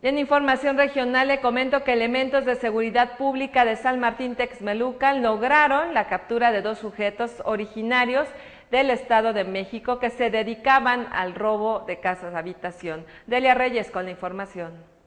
En información regional le comento que elementos de seguridad pública de San Martín Texmelucan lograron la captura de dos sujetos originarios del Estado de México que se dedicaban al robo de casas de habitación. Delia Reyes con la información.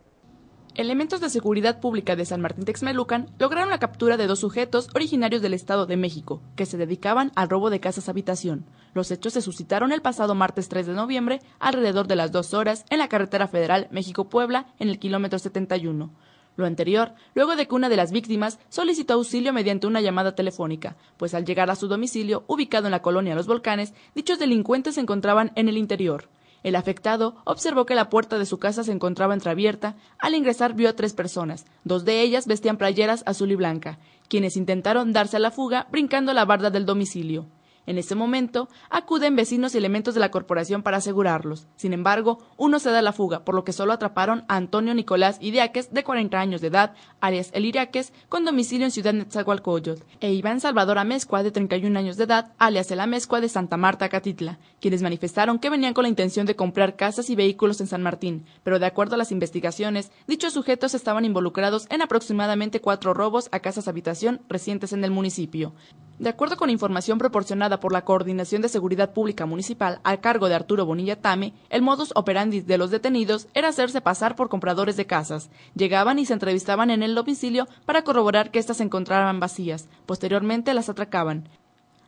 Elementos de Seguridad Pública de San Martín Texmelucan lograron la captura de dos sujetos originarios del Estado de México, que se dedicaban al robo de casas habitación. Los hechos se suscitaron el pasado martes 3 de noviembre, alrededor de las dos horas, en la carretera federal México-Puebla, en el kilómetro 71. Lo anterior, luego de que una de las víctimas solicitó auxilio mediante una llamada telefónica, pues al llegar a su domicilio, ubicado en la colonia Los Volcanes, dichos delincuentes se encontraban en el interior. El afectado observó que la puerta de su casa se encontraba entreabierta. Al ingresar vio a tres personas. Dos de ellas vestían playeras azul y blanca, quienes intentaron darse a la fuga brincando la barda del domicilio. En ese momento, acuden vecinos y elementos de la corporación para asegurarlos. Sin embargo, uno se da la fuga, por lo que solo atraparon a Antonio Nicolás Idiáquez, de 40 años de edad, alias El Iriáquez, con domicilio en Ciudad Nezahualcóyotl, e Iván Salvador Amezcua, de 31 años de edad, alias El Amezcua, de Santa Marta, Catitla, quienes manifestaron que venían con la intención de comprar casas y vehículos en San Martín, pero de acuerdo a las investigaciones, dichos sujetos estaban involucrados en aproximadamente cuatro robos a casas habitación recientes en el municipio. De acuerdo con información proporcionada por la Coordinación de Seguridad Pública Municipal al cargo de Arturo Bonilla Tame, el modus operandi de los detenidos era hacerse pasar por compradores de casas. Llegaban y se entrevistaban en el domicilio para corroborar que éstas se encontraban vacías. Posteriormente las atracaban.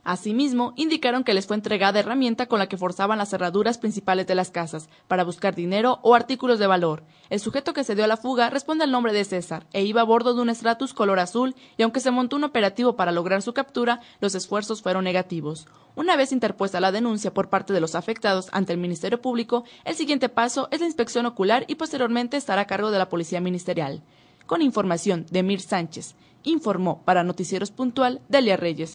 Asimismo, indicaron que les fue entregada herramienta con la que forzaban las cerraduras principales de las casas para buscar dinero o artículos de valor. El sujeto que se dio a la fuga responde al nombre de César e iba a bordo de un Stratus color azul y aunque se montó un operativo para lograr su captura, los esfuerzos fueron negativos. Una vez interpuesta la denuncia por parte de los afectados ante el Ministerio Público, el siguiente paso es la inspección ocular y posteriormente estará a cargo de la Policía Ministerial. Con información de Mir Sánchez, informó para Noticieros Puntual Delia Reyes.